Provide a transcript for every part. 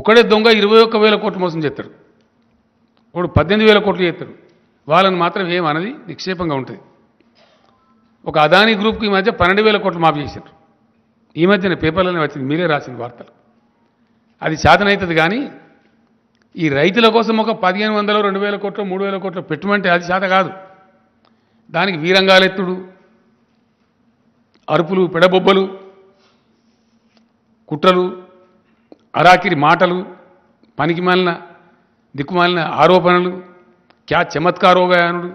ఒకడే దొంగ ఇరవై ఒక్క వేల కోట్లు మోసం చేస్తాడు ఒకడు పద్దెనిమిది వేల కోట్లు చేస్తాడు వాళ్ళని మాత్రం అన్నది నిక్షేపంగా ఉంటుంది ఒక అదానీ గ్రూప్కి ఈ మధ్య పన్నెండు వేల కోట్లు మాఫీ చేశారు ఈ మధ్యన పేపర్లోనే వచ్చింది మీరే రాసిన వార్తలు అది సాధనవుతుంది కానీ ఈ రైతుల కోసం ఒక పదిహేను వందలు రెండు వేల కోట్లు మూడు వేల కోట్లు పెట్టమంటే అది సాధ కాదు దానికి వీరంగాలెత్తుడు అరుపులు పెడబొబ్బలు కుట్రలు అరాకిరి మాటలు పనికిమాలిన దిక్కుమాలిన ఆరోపణలు క్యా చమత్కారోగాయనుడు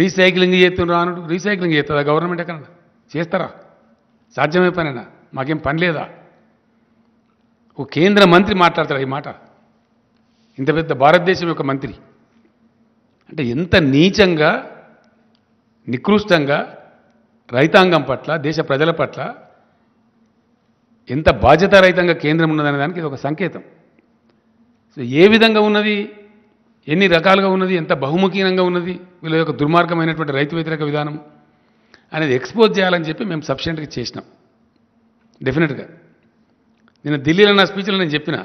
రీసైక్లింగ్ చేస్తున్నారు రీసైక్లింగ్ చేస్తుందా గవర్నమెంట్ ఎక్కడ చేస్తారా సాధ్యమే పనేనా మాకేం పని లేదా ఓ కేంద్ర మంత్రి మాట్లాడతాడు ఈ మాట ఇంత పెద్ద భారతదేశం యొక్క మంత్రి అంటే ఎంత నీచంగా నికృష్టంగా రైతాంగం పట్ల దేశ ప్రజల పట్ల ఎంత బాధ్యతారహితంగా కేంద్రం ఉన్నదనే దానికి ఇది ఒక సంకేతం సో ఏ విధంగా ఉన్నది ఎన్ని రకాలుగా ఉన్నది ఎంత బహుముఖీనంగా ఉన్నది వీళ్ళ యొక్క దుర్మార్గమైనటువంటి రైతు వ్యతిరేక విధానం అనేది ఎక్స్పోజ్ చేయాలని చెప్పి మేము సఫిషియెంట్గా చేసినాం డెఫినెట్గా నిన్న ఢిల్లీలో నా స్పీచ్లో నేను చెప్పిన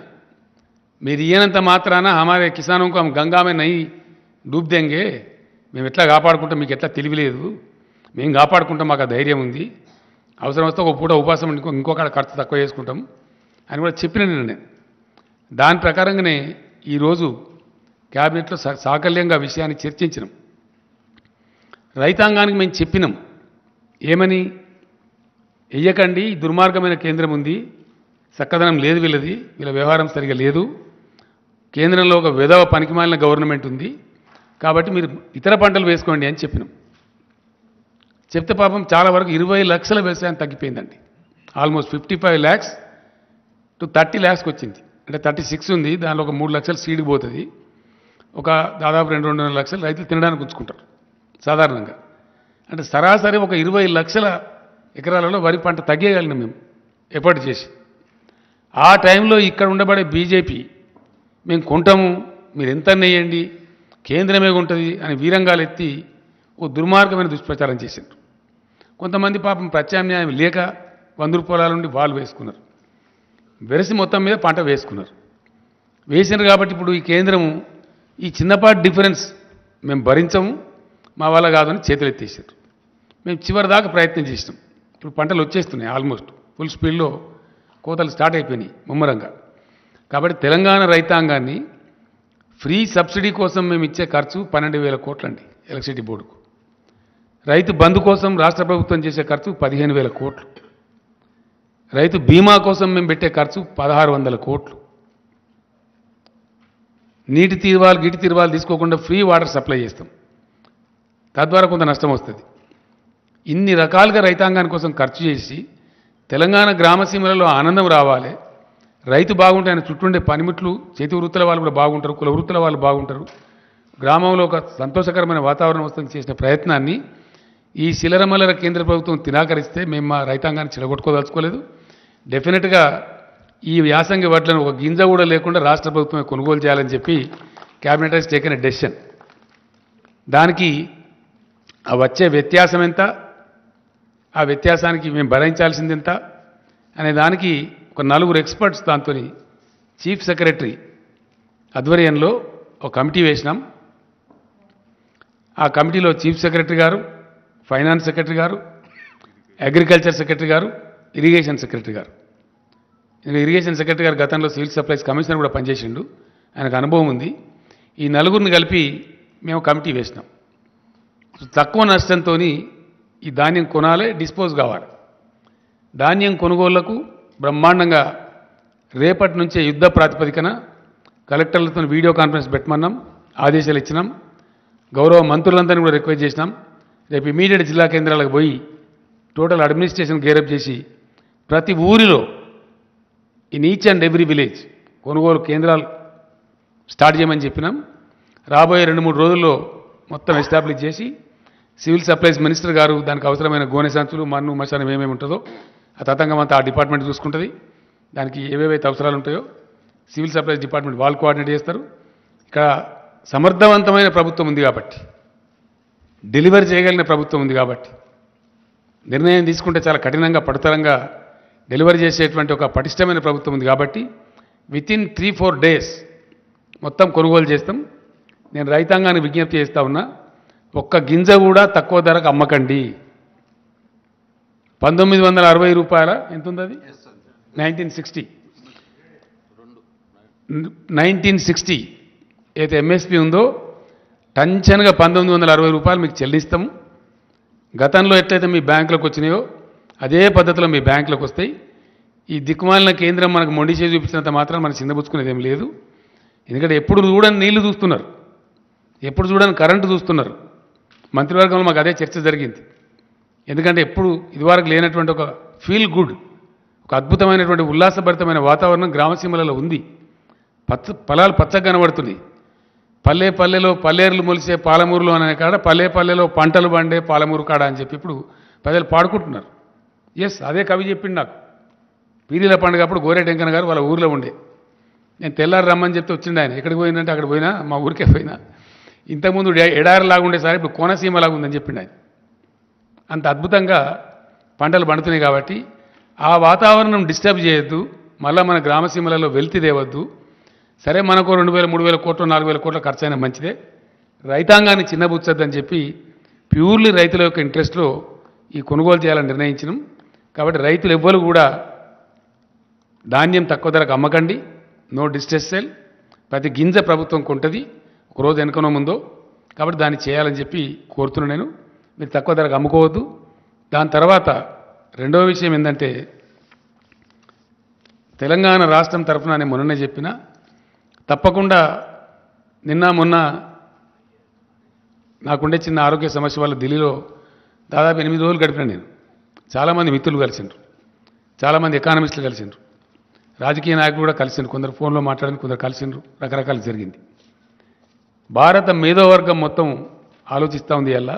మీరు ఈయనంత మాత్రాన హమారే కిసానంకు ఆమె గంగామే నయ్యి డూబ్దెంగే మేము ఎట్లా కాపాడుకుంటాం మీకు ఎట్లా తెలివి లేదు మేము కాపాడుకుంటాం మాకు ఆ ధైర్యం ఉంది అవసరం వస్తే ఒక పూట ఉపాసం ఇంకో ఇంకొక ఖర్చు తక్కువ చేసుకుంటాం అని కూడా చెప్పిన నేను దాని ప్రకారంగానే ఈరోజు క్యాబినెట్లో సాకల్యంగా విషయాన్ని చర్చించినాం రైతాంగానికి మేము చెప్పినాం ఏమని వెయ్యకండి దుర్మార్గమైన కేంద్రం ఉంది చక్కదనం లేదు వీళ్ళది వీళ్ళ వ్యవహారం సరిగా లేదు కేంద్రంలో ఒక విధవ పనికిమాలిన గవర్నమెంట్ ఉంది కాబట్టి మీరు ఇతర పంటలు వేసుకోండి అని చెప్పినాం చెప్తే పాపం చాలా వరకు ఇరవై లక్షల వ్యవసాయం తగ్గిపోయిందండి almost fifty five lakhs to thirty ల్యాక్స్కి వచ్చింది అంటే థర్టీ సిక్స్ ఉంది దానిలో ఒక మూడు లక్షలు సీడ్ పోతుంది ఒక దాదాపు రెండు రెండున్నర లక్షలు రైతులు తినడానికి ఉంచుకుంటారు సాధారణంగా అంటే సరాసరి ఒక ఇరవై లక్షల ఎకరాలలో వరి పంట తగ్గేయగలిగినాం మేము ఎఫర్ట్ చేసి ఆ టైంలో ఇక్కడ ఉండబడే బీజేపీ మేము కొంటాము మీరు ఎంత నెయ్యండి కేంద్రమే ఉంటుంది అని వీరంగాలు ఎత్తి ఓ దుర్మార్గమైన దుష్ప్రచారం చేసిండ్రు కొంతమంది పాపం ప్రత్యామ్నాయం లేక వందరు పొలాల నుండి వాళ్ళు వేసుకున్నారు వెరసి మొత్తం మీద పంట వేసుకున్నారు వేసినారు కాబట్టి ఇప్పుడు ఈ కేంద్రము ఈ చిన్నపాటి డిఫరెన్స్ మేము భరించము మా వల్ల కాదని చేతులు ఎత్తేసారు మేము చివరి దాకా ప్రయత్నం చేసినాం ఇప్పుడు పంటలు వచ్చేస్తున్నాయి ఆల్మోస్ట్ ఫుల్ స్పీడ్లో కోతలు స్టార్ట్ అయిపోయినాయి ముమ్మరంగా కాబట్టి తెలంగాణ రైతాంగాన్ని ఫ్రీ సబ్సిడీ కోసం మేము ఇచ్చే ఖర్చు పన్నెండు వేల కోట్లండి ఎలక్ట్రిసిటీ బోర్డుకు రైతు బంధు కోసం రాష్ట్ర ప్రభుత్వం చేసే ఖర్చు పదిహేను వేల కోట్లు రైతు బీమా కోసం మేము పెట్టే ఖర్చు పదహారు వందల కోట్లు నీటి తీర్వాలు గిటి తీర్వాలు తీసుకోకుండా ఫ్రీ వాటర్ సప్లై చేస్తాం తద్వారా కొంత నష్టం వస్తుంది ఇన్ని రకాలుగా రైతాంగాని కోసం ఖర్చు చేసి తెలంగాణ గ్రామసీమలలో ఆనందం రావాలి రైతు బాగుంటే ఆయన చుట్టూండే పనిముట్లు చేతి వృత్తుల వాళ్ళు కూడా బాగుంటారు కుల వృత్తుల వాళ్ళు బాగుంటారు గ్రామంలో ఒక సంతోషకరమైన వాతావరణం వస్తుంది చేసిన ప్రయత్నాన్ని ఈ శిలరమలర కేంద్ర ప్రభుత్వం తిరాకరిస్తే మేము మా రైతాంగాన్ని చిలగొట్టుకోదలుచుకోలేదు డెఫినెట్గా ఈ వ్యాసంగి వడ్లను ఒక గింజ కూడా లేకుండా రాష్ట్ర ప్రభుత్వమే కొనుగోలు చేయాలని చెప్పి cabinet has taken a decision దానికి వచ్చే వ్యత్యాసం ఎంత ఆ వ్యత్యాసానికి మేము భరించాల్సింది ఎంత అనే దానికి ఒక నలుగురు ఎక్స్పర్ట్స్ దాంతో చీఫ్ సెక్రటరీ ఆధ్వర్యంలో ఒక కమిటీ వేసినాం ఆ కమిటీలో చీఫ్ సెక్రటరీ గారు ఫైనాన్స్ సెక్రటరీ గారు అగ్రికల్చర్ సెక్రటరీ గారు ఇరిగేషన్ సెక్రటరీ గారు ఇరిగేషన్ సెక్రటరీ గారు గతంలో సివిల్ సప్లైస్ కమిషనర్ కూడా పనిచేసిండు ఆయనకు అనుభవం ఉంది ఈ నలుగురిని కలిపి మేము కమిటీ వేసినాం తక్కువ నష్టంతో ఈ ధాన్యం కొనాలే డిస్పోజ్ కావాలి ధాన్యం కొనుగోళ్లకు బ్రహ్మాండంగా రేపటి నుంచే యుద్ధ ప్రాతిపదికన కలెక్టర్లతో వీడియో కాన్ఫరెన్స్ పెట్టమన్నాం ఆదేశాలు ఇచ్చినాం గౌరవ మంత్రులందరినీ కూడా రిక్వెస్ట్ చేసినాం రేపు ఇమీడియట్ జిల్లా కేంద్రాలకు పోయి టోటల్ అడ్మినిస్ట్రేషన్ గేరప్ చేసి ప్రతి ఊరిలో in each and every village కొనుగోలు కేంద్రాలు స్టార్ట్ చేయమని చెప్పినాం రాబోయే రెండు మూడు రోజుల్లో మొత్తం ఎస్టాబ్లిష్ చేసి సివిల్ సప్లైస్ మినిస్టర్ గారు దానికి అవసరమైన గోనె సంచులు మన్ను మశానం ఏమేమి ఉంటుందో ఆ తతంగం అంతా ఆ డిపార్ట్మెంట్ చూసుకుంటుంది దానికి ఏవేవైతే అవసరాలు ఉంటాయో సివిల్ సప్లైస్ డిపార్ట్మెంట్ వాళ్ళు కోఆర్డినేట్ చేస్తారు ఇక్కడ సమర్థవంతమైన ప్రభుత్వం ఉంది కాబట్టి డెలివర్ చేయగలిగిన ప్రభుత్వం ఉంది కాబట్టి నిర్ణయం తీసుకుంటే చాలా కఠినంగా పడతరంగా డెలివరీ చేసేటువంటి ఒక పటిష్టమైన ప్రభుత్వం ఉంది కాబట్టి within three four days మొత్తం కొనుగోలు చేస్తాం నేను రైతాంగానికి విజ్ఞప్తి చేస్తూ ఉన్నా ఒక్క గింజ కూడా తక్కువ ధరకు అమ్మకండి పంతొమ్మిది వందల అరవై రూపాయల ఎంత ఉంది అది నైన్టీన్ సిక్స్టీ నైన్టీన్ సిక్స్టీ ఏదైతే ఎంఎస్పి ఉందో టెన్షన్గా పంతొమ్మిది వందల అరవై రూపాయలు మీకు చెల్లిస్తాము గతంలో ఎట్లయితే మీ బ్యాంకులకు వచ్చినాయో అదే పద్ధతిలో మీ బ్యాంకులకు వస్తాయి ఈ దిక్కుమాలిన కేంద్రం మనకు మొండి చేసి చూపించినంత మాత్రం మనం చిందపుచ్చుకునేది ఏం లేదు ఎందుకంటే ఎప్పుడు చూడని నీళ్లు చూస్తున్నారు ఎప్పుడు చూడని కరెంటు చూస్తున్నారు మంత్రివర్గంలో మాకు అదే చర్చ జరిగింది ఎందుకంటే ఎప్పుడు ఇదివరకు లేనటువంటి ఒక ఫీల్ గుడ్ ఒక అద్భుతమైనటువంటి ఉల్లాసభరితమైన వాతావరణం గ్రామసీమలలో ఉంది పచ్చ పొలాలు పచ్చగా కనబడుతున్నాయి పల్లె పల్లెలో పల్లెర్లు మొలిసే పాలమూరులు అనే కాడ పల్లె పల్లెలో పంటలు పండే పాలమూరు కాడ అని చెప్పి ఇప్పుడు ప్రజలు పాడుకుంటున్నారు ఎస్ అదే కవి చెప్పిండు నాకు పీరీల పండుగ అప్పుడు గోరేటెంకన గారు వాళ్ళ ఊర్లో ఉండే నేను తెల్లారు రమ్మని చెప్తే వచ్చిండు ఆయన ఎక్కడికి పోయిందంటే అక్కడ పోయినా మా ఊరికే పోయినా ఇంతకుముందు ఎడారిలాగుండే సార్ ఇప్పుడు లాగా ఉందని చెప్పిండు ఆయన అంత అద్భుతంగా పంటలు పండుతున్నాయి కాబట్టి ఆ వాతావరణం డిస్టర్బ్ చేయొద్దు మళ్ళీ మన గ్రామసీమలలో వెళ్తి తేవద్దు సరే మనకు రెండు వేల మూడు వేల కోట్లు నాలుగు వేల కోట్ల ఖర్చు అయినా మంచిదే రైతాంగాన్ని చిన్నబుచ్చద్దని చెప్పి ప్యూర్లీ రైతుల యొక్క ఇంట్రెస్ట్లో ఈ కొనుగోలు చేయాలని నిర్ణయించినాం కాబట్టి రైతులు ఎవ్వరు కూడా ధాన్యం తక్కువ ధరకు అమ్మకండి నో డిస్ట్రెస్ సెల్ ప్రతి గింజ ప్రభుత్వం కొంటుంది రోజు వెనుకనో ముందో కాబట్టి దాన్ని చేయాలని చెప్పి కోరుతున్నాను నేను మీరు తక్కువ ధరకు అమ్ముకోవద్దు దాని తర్వాత రెండవ విషయం ఏంటంటే తెలంగాణ రాష్ట్రం తరఫున నేను మొన్ననే చెప్పిన తప్పకుండా నిన్న మొన్న నాకుండే చిన్న ఆరోగ్య సమస్య వల్ల ఢిల్లీలో దాదాపు ఎనిమిది రోజులు గడిపిన నేను చాలామంది మిత్రులు కలిసిండ్రు చాలామంది ఎకానమిస్టులు కలిసిండ్రు రాజకీయ నాయకులు కూడా కలిసిండ్రు కొందరు ఫోన్లో మాట్లాడిన కొందరు కలిసిండ్రు రకరకాలు జరిగింది భారత మేధోవర్గం మొత్తం ఆలోచిస్తూ ఉంది ఎలా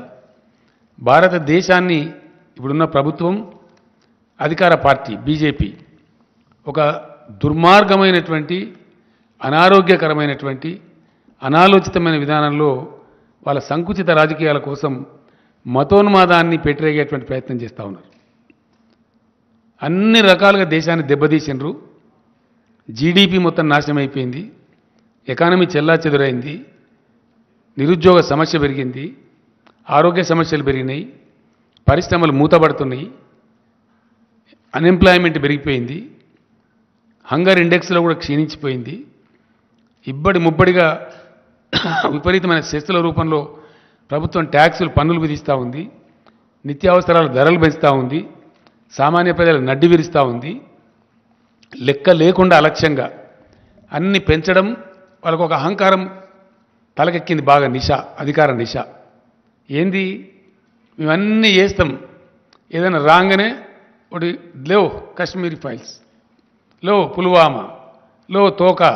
భారతదేశాన్ని ఇప్పుడున్న ప్రభుత్వం అధికార పార్టీ బీజేపీ ఒక దుర్మార్గమైనటువంటి అనారోగ్యకరమైనటువంటి అనాలోచితమైన విధానంలో వాళ్ళ సంకుచిత రాజకీయాల కోసం మతోన్మాదాన్ని పెట్టిరేగేటువంటి ప్రయత్నం చేస్తూ ఉన్నారు అన్ని రకాలుగా దేశాన్ని దెబ్బతీసినరు జీడిపి మొత్తం నాశనం అయిపోయింది ఎకానమీ చెల్లా చెదురైంది నిరుద్యోగ సమస్య పెరిగింది ఆరోగ్య సమస్యలు పెరిగినాయి పరిశ్రమలు మూతపడుతున్నాయి అన్ఎంప్లాయ్మెంట్ పెరిగిపోయింది హంగర్ ఇండెక్స్లో కూడా క్షీణించిపోయింది ఇబ్బడి ముబ్బడిగా విపరీతమైన శస్తుల రూపంలో ప్రభుత్వం ట్యాక్సులు పన్నులు విధిస్తూ ఉంది నిత్యావసరాల ధరలు పెంచుతూ ఉంది సామాన్య ప్రజలు నడ్డి విరుస్తూ ఉంది లెక్క లేకుండా అలక్ష్యంగా అన్ని పెంచడం వాళ్ళకు ఒక అహంకారం తలకెక్కింది బాగా నిశ అధికార నిశ ఏంది మేమన్నీ చేస్తాం ఏదైనా రాగానే ఒకటి లేవు కాశ్మీరీ ఫైల్స్ లో పుల్వామా లో తోకా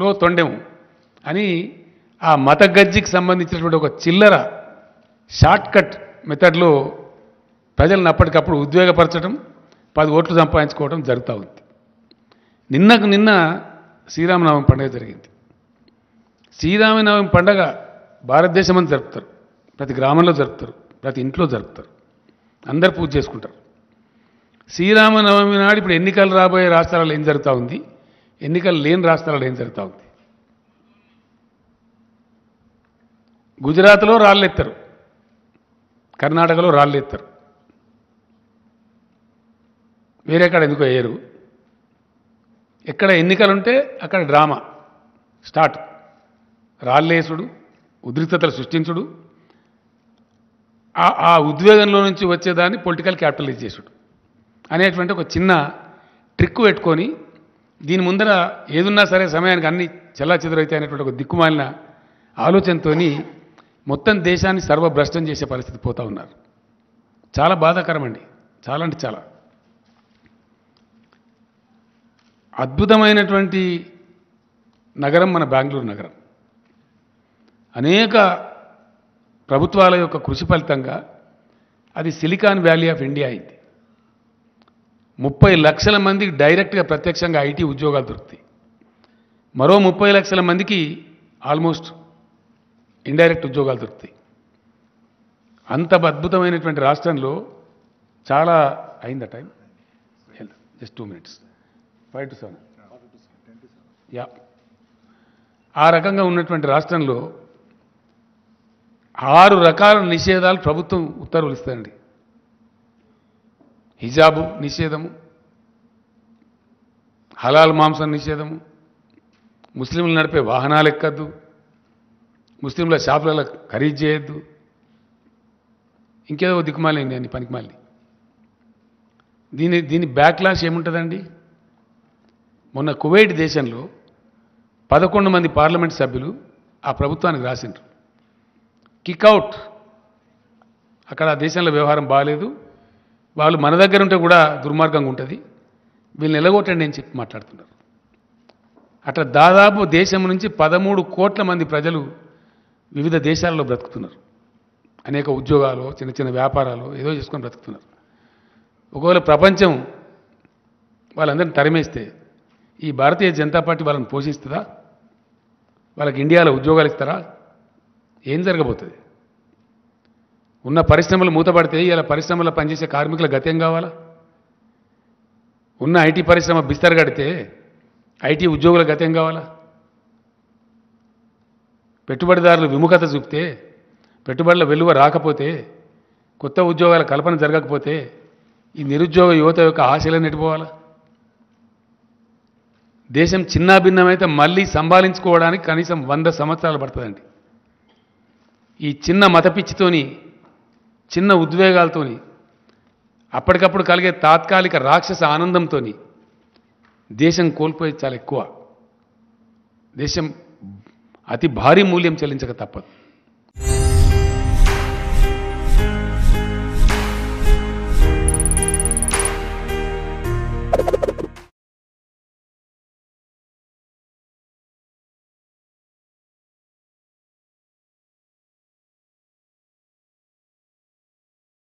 లో తొండెము అని ఆ మత గజ్జికి సంబంధించినటువంటి ఒక చిల్లర షార్ట్కట్ మెథడ్లో ప్రజలను అప్పటికప్పుడు ఉద్వేగపరచడం పది ఓట్లు సంపాదించుకోవడం జరుగుతూ ఉంది నిన్నకు నిన్న శ్రీరామనవమి పండుగ జరిగింది శ్రీరామనవమి పండగ భారతదేశం అని జరుపుతారు ప్రతి గ్రామంలో జరుపుతారు ప్రతి ఇంట్లో జరుపుతారు అందరు పూజ చేసుకుంటారు శ్రీరామనవమి నాడు ఇప్పుడు ఎన్నికలు రాబోయే రాష్ట్రాలలో ఏం జరుగుతూ ఉంది ఎన్నికలు లేని రాష్ట్రాలు ఏం జరుగుతూ ఉంది గుజరాత్లో రాళ్ళెత్తారు కర్ణాటకలో రాళ్ళెత్తారు వేరే కాడ ఎందుకో వేయరు ఎక్కడ ఎన్నికలుంటే అక్కడ డ్రామా స్టార్ట్ రాళ్ళేసుడు ఉద్రిక్తతలు సృష్టించుడు ఆ ఉద్వేగంలో నుంచి వచ్చేదాన్ని పొలిటికల్ క్యాపిటలైజ్ చేసుడు అనేటువంటి ఒక చిన్న ట్రిక్ పెట్టుకొని దీని ముందర ఏదున్నా సరే సమయానికి అన్ని చెల్లాచెదురైతే అనేటువంటి ఒక దిక్కుమాలిన ఆలోచనతో మొత్తం దేశాన్ని సర్వభ్రష్టం చేసే పరిస్థితి పోతా ఉన్నారు చాలా బాధాకరం అండి చాలా అంటే చాలా అద్భుతమైనటువంటి నగరం మన బెంగళూరు నగరం అనేక ప్రభుత్వాల యొక్క కృషి ఫలితంగా అది సిలికాన్ వ్యాలీ ఆఫ్ ఇండియా అయింది ముప్పై లక్షల మందికి డైరెక్ట్గా ప్రత్యక్షంగా ఐటీ ఉద్యోగాలు దొరుకుతాయి మరో ముప్పై లక్షల మందికి ఆల్మోస్ట్ ఇండైరెక్ట్ ఉద్యోగాలు దొరుకుతాయి అంత అద్భుతమైనటువంటి రాష్ట్రంలో చాలా అయిందా time just two minutes five to seven yeah ఆ రకంగా ఉన్నటువంటి రాష్ట్రంలో ఆరు రకాల నిషేధాలు ప్రభుత్వం ఉత్తర్వులు ఇస్తుందండి హిజాబు నిషేధము హలాల్ మాంసం నిషేధము ముస్లింలు నడిపే వాహనాలు ఎక్కద్దు ముస్లింల షాపులలో ఖరీదు చేయొద్దు ఇంకేదో దిక్కుమాలింది అని పనికిమాలి దీని దీని బ్యాక్లాష్ ఏముంటుందండి మొన్న కువైట్ దేశంలో పదకొండు మంది పార్లమెంట్ సభ్యులు ఆ ప్రభుత్వానికి రాసిండ్రు కిక్అవుట్ అక్కడ ఆ దేశంలో వ్యవహారం బాగాలేదు వాళ్ళు మన దగ్గర ఉంటే కూడా దుర్మార్గంగా ఉంటుంది వీళ్ళు నిలగొట్టండి అని చెప్పి మాట్లాడుతున్నారు అట్లా దాదాపు దేశం నుంచి పదమూడు కోట్ల మంది ప్రజలు వివిధ దేశాలలో బ్రతుకుతున్నారు అనేక ఉద్యోగాలు చిన్న చిన్న వ్యాపారాలు ఏదో చేసుకొని బ్రతుకుతున్నారు ఒకవేళ ప్రపంచం వాళ్ళందరిని తరిమేస్తే ఈ భారతీయ జనతా పార్టీ వాళ్ళని పోషిస్తుందా వాళ్ళకి ఇండియాలో ఉద్యోగాలు ఇస్తారా ఏం జరగబోతుంది ఉన్న పరిశ్రమలు మూతపడితే ఇలా పరిశ్రమలో పనిచేసే కార్మికుల గతేం కావాలా ఉన్న ఐటీ పరిశ్రమ బిస్తర కడితే ఐటీ ఉద్యోగుల గతేం కావాలా పెట్టుబడిదారులు విముఖత చూపితే పెట్టుబడుల వెలువ రాకపోతే కొత్త ఉద్యోగాల కల్పన జరగకపోతే ఈ నిరుద్యోగ యువత యొక్క ఆశలను నెట్టుకోవాలా దేశం చిన్నాభిన్నమైతే మళ్ళీ సంభాలించుకోవడానికి కనీసం వంద సంవత్సరాలు పడుతుందండి ఈ చిన్న మతపిచ్చితోని చిన్న ఉద్వేగాలతోని అప్పటికప్పుడు కలిగే తాత్కాలిక రాక్షస ఆనందంతో దేశం కోల్పోయి చాలా ఎక్కువ దేశం అతి భారీ మూల్యం చెల్లించక తప్పదు